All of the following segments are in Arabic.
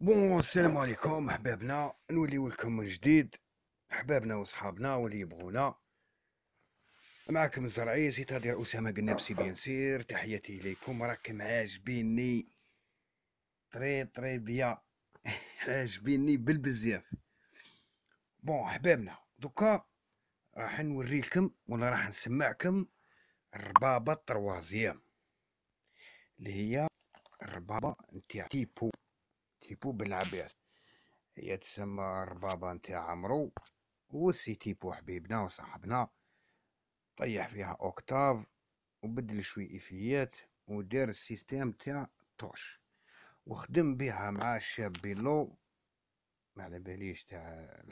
بون السلام عليكم احبابنا نوليو لكم من جديد احبابنا وصحابنا واللي يبغونا معكم الزرعي سي تادير اسامه قنابسي بيان سير تحياتي اليكم راكم عاجبيني طري طري بيا عاجبيني بالبزاف بون احبابنا دوكا راح نوريكم ولا راح نسمعكم الربابه الطروازيام اللي هي الربابه نتاع تيبو تيبو بن عباس هي تسمى الربابة نتاع عمرو وسي تيبو حبيبنا وصاحبنا طيح فيها اوكتاف وبدل شوي إفيات ودار السيستيم تاع طوش وخدم بها مع الشاب بيلو ما على باليش تاع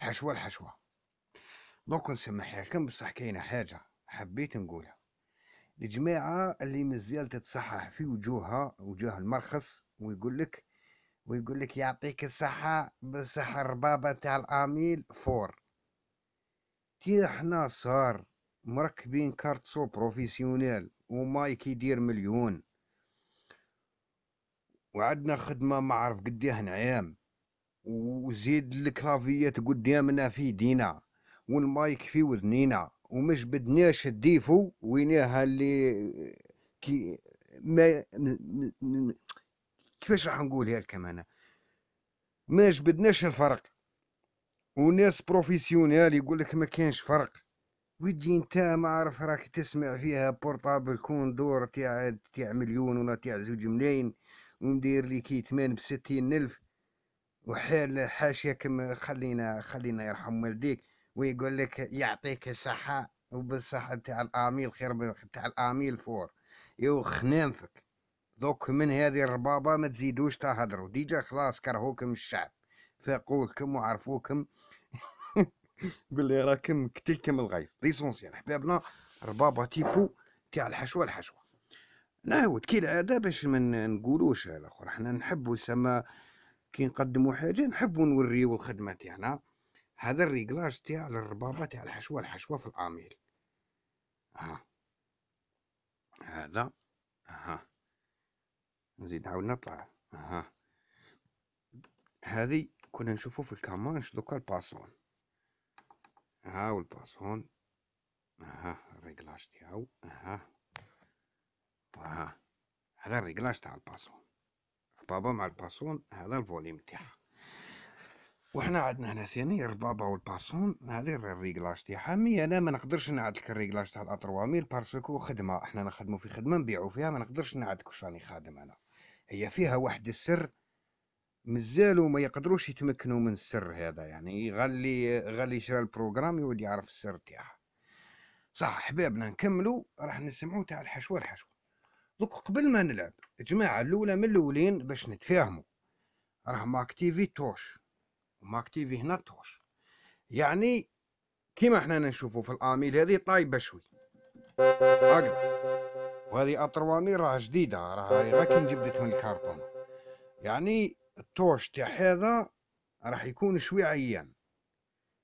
حشوة الحشوة دوك نسمح لكم بصح كاينه حاجة حبيت نقولها الجماعة اللي مازالت تتصحح في وجوهها وجوه المرخص ويقول لك ويقول لك يعطيك الصحة بسحر بابا تاع الأميل فور تي احنا صار مركبين كارت سو بروفيسيونيل ومايك يدير مليون وعندنا خدمة ما عرف قديه نعيم وزيد الكلافيات قدامنا في دينا والمايك في وذنينا ومش بدناش الديفو وينها اللي كي ما كيفاش راح نقولها لكم انا ما جبدناش الفرق وناس بروفيسيونيال يقول لك ما كانش فرق ودي انت ما عارف راك تسمع فيها بورطابل كوندور تاع تاع مليون ولا تاع زوج ملاين وندير لي كي ثمان بستين الف وحال حاشيك خلينا خلينا يرحم والديك ويقول لك يعطيك صحة وبالصحة تاع الاميل خير من تاع الاميل فور يو خنانفك ذوك من هذه الربابة ما تزيدوش تهدروا ديجا خلاص كرهوكم الشعب فاقوكم وعرفوكم باللي راكم كتلكم الغيظ ليسونسيال حبابنا ربابة تيبو تاع الحشوة الحشوة نعاود كي العادة باش ما نقولوش الاخر حنا نحبو سما كي نقدمو حاجة نحبو نوريو الخدمة تاعنا هذا الريكلاج تاع الربابة تاع الحشوة الحشوة في الاميل ها آه. هذا نزيد نحاول نطلع ها هذه كنا نشوفو في الكامانش دوكا الباسون هاو الباسون ها الريكلاج تاعو ها ها هذا الريكلاج تاع الباسون البابا مع الباسون هذا الفوليم تاعها وحنا عندنا هنا ثاني الربابة والباسون هذه الريكلاج تاعها مي انا ما نقدرش نعدلك الريكلاج تاع الاطروامي بارسكو خدمة احنا نخدمو في خدمة نبيعو فيها ما نقدرش نعدلك واش راني خادم انا هي فيها واحد السر مازالوا ما يقدروش يتمكنوا من السر هذا يعني غالي غالي يشرى البروغرام يولي يعرف السر تاعها صح احبابنا نكملوا راح نسمعوا تاع الحشوه الحشوه دوك قبل ما نلعب جماعه الاولى من الاولين باش نتفاهموا راه ماكتيفي توش وماكتيفي هنا توش يعني كيما احنا نشوفوا في الاميل هذه طايبه شوي هكذا وهذه اطرواني راه جديده راه راكي جبدت من الكرتون يعني التوش تاع هذا راح يكون شوي عيان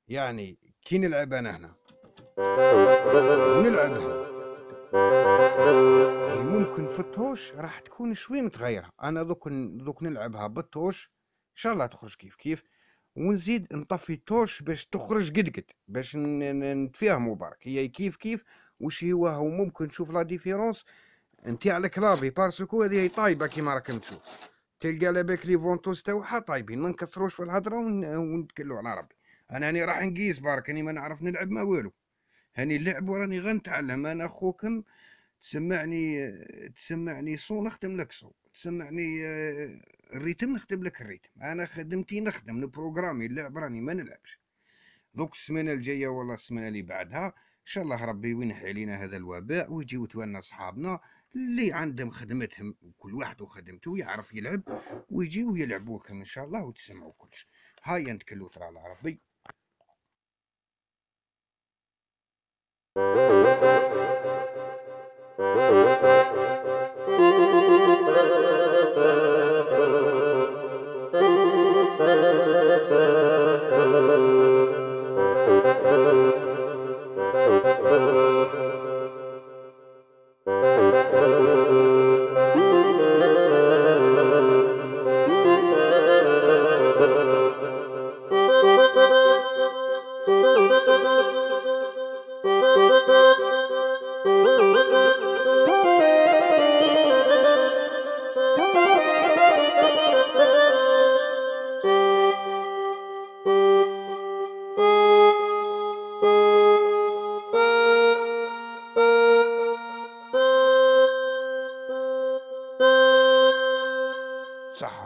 يعني كي نلعب انا هنا نلعب هنا يعني ممكن في التوش راح تكون شوي متغيرة انا دوك دوك نلعبها بالتوش ان شاء الله تخرج كيف كيف ونزيد نطفي التوش باش تخرج قد قد باش نتفاهموا برك هي كيف كيف واش هو هو ممكن تشوف لا ديفيرونس نتاع الكلافي بارسكو هذه طايبه كيما راكم تشوف تلقى على بالك لي فونتوس تاعها طايبين ما نكثروش في الهضره ونتكلوا على ربي انا راني راح نقيس بارك راني ما نعرف نلعب ما والو هاني اللعب وراني غنتعلم انا اخوكم تسمعني تسمعني صو نخدم لك صو تسمعني آه، الريتم نخدم لك الريتم انا خدمتي نخدم نبروغرامي اللعب راني ما نلعبش دوك السمانه الجايه ولا السمانه اللي بعدها شاء الله ربي وينحي علينا هذا الوباء ويجيو توانا صحابنا اللي عندهم خدمتهم وكل واحد وخدمته يعرف يلعب ويجيو يلعبوكم ان شاء الله وتسمعوا كلش هاي نتكلو ترى ربي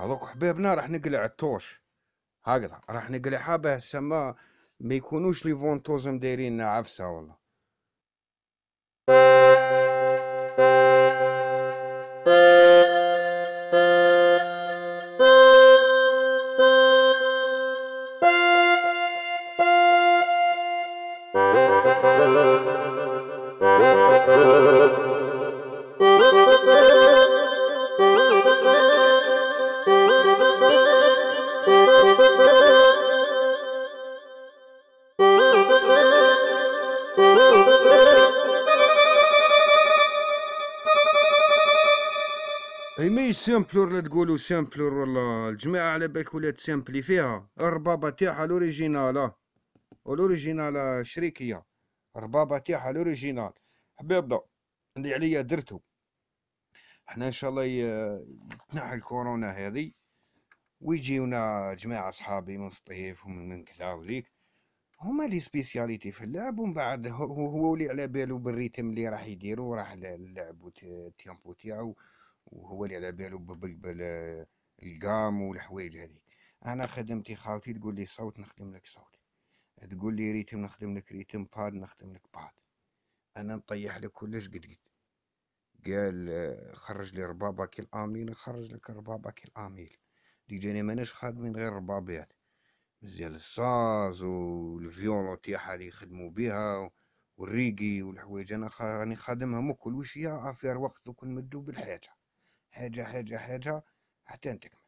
هذوك حبابنا راح نقلع التوش هكذا راح نقلعها باه سما ما يكونوش لي فونتوزم دايرين عفسه والله سامبلور لا تقولوا سامبلور والله الجماعة على بالك ولا سامبلي فيها الربابة تاعها لوريجينال آه. ولوريجينال شريكية الربابة تاعها لوريجينال حبيبنا اللي عليا درتو حنا ان شاء الله يتنحى الكورونا هذه ويجيونا جماعة صحابي من سطيف ومن من كذا وليك هما لي سبيسياليتي في اللعب ومن بعد هو اللي على بالو بالريتم اللي راح يديرو راح اللعب والتيمبو تاعو وهو اللي على بالو بالقام القام والحوايج هذيك انا خدمتي خالتي تقول لي صوت نخدم لك صوت تقول لي ريتم نخدم لك ريتم باد نخدم لك باد انا نطيح لك كلش قد قد قال خرج لي ربابك الاميل خرج لك ربابك الاميل دي جاني ماناش خادمين غير ربابيات مزيان الصاز والفيولو تاعها اللي يخدموا بها والريقي والحوايج انا راني خادمهم كل وش افير وقت كون مدو بالحاجه حاجه حاجه حاجه حتى تكمل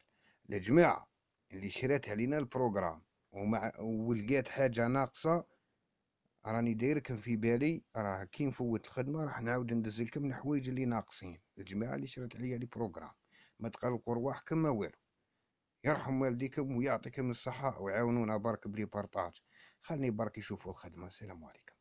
الجماعه اللي شريتها لينا البروغرام ومع ولقيت حاجه ناقصه راني دايركم في بالي راه كي نفوت الخدمه راح نعاود ندز لكم الحوايج اللي ناقصين الجماعه اللي شرات عليا لي بروغرام ما تقلقوا رواحكم ما والو يرحم والديكم ويعطيكم الصحه ويعاونونا برك بلي بارطاج خلني برك يشوفوا الخدمه السلام عليكم